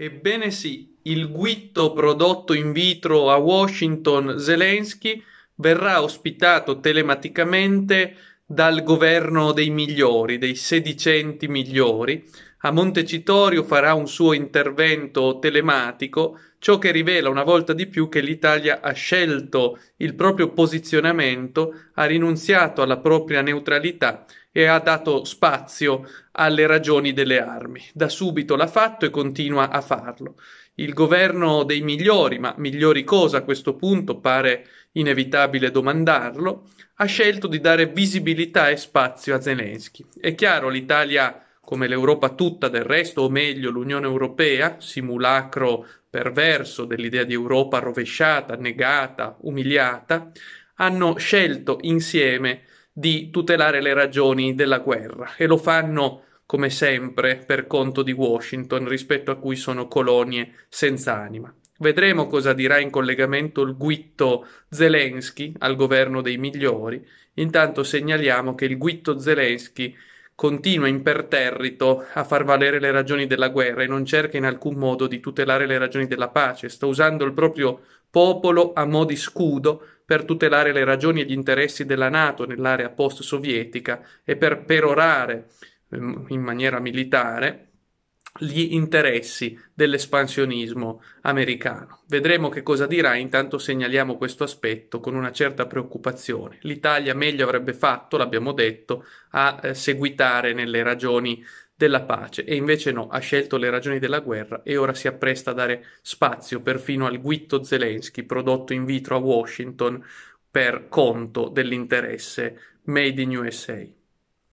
Ebbene sì, il guitto prodotto in vitro a Washington Zelensky verrà ospitato telematicamente dal governo dei migliori, dei sedicenti migliori, a Montecitorio farà un suo intervento telematico, ciò che rivela una volta di più che l'Italia ha scelto il proprio posizionamento, ha rinunziato alla propria neutralità e ha dato spazio alle ragioni delle armi. Da subito l'ha fatto e continua a farlo. Il governo dei migliori, ma migliori cosa a questo punto pare inevitabile domandarlo, ha scelto di dare visibilità e spazio a Zelensky. È chiaro, l'Italia ha come l'Europa tutta del resto, o meglio l'Unione Europea, simulacro perverso dell'idea di Europa rovesciata, negata, umiliata, hanno scelto insieme di tutelare le ragioni della guerra e lo fanno come sempre per conto di Washington rispetto a cui sono colonie senza anima. Vedremo cosa dirà in collegamento il guitto Zelensky al governo dei migliori. Intanto segnaliamo che il guitto Zelensky continua imperterrito a far valere le ragioni della guerra e non cerca in alcun modo di tutelare le ragioni della pace, sta usando il proprio popolo a mo' di scudo per tutelare le ragioni e gli interessi della Nato nell'area post-sovietica e per perorare ehm, in maniera militare gli interessi dell'espansionismo americano. Vedremo che cosa dirà, intanto segnaliamo questo aspetto con una certa preoccupazione. L'Italia meglio avrebbe fatto, l'abbiamo detto, a eh, seguitare nelle ragioni della pace e invece no, ha scelto le ragioni della guerra e ora si appresta a dare spazio perfino al guitto Zelensky prodotto in vitro a Washington per conto dell'interesse made in USA.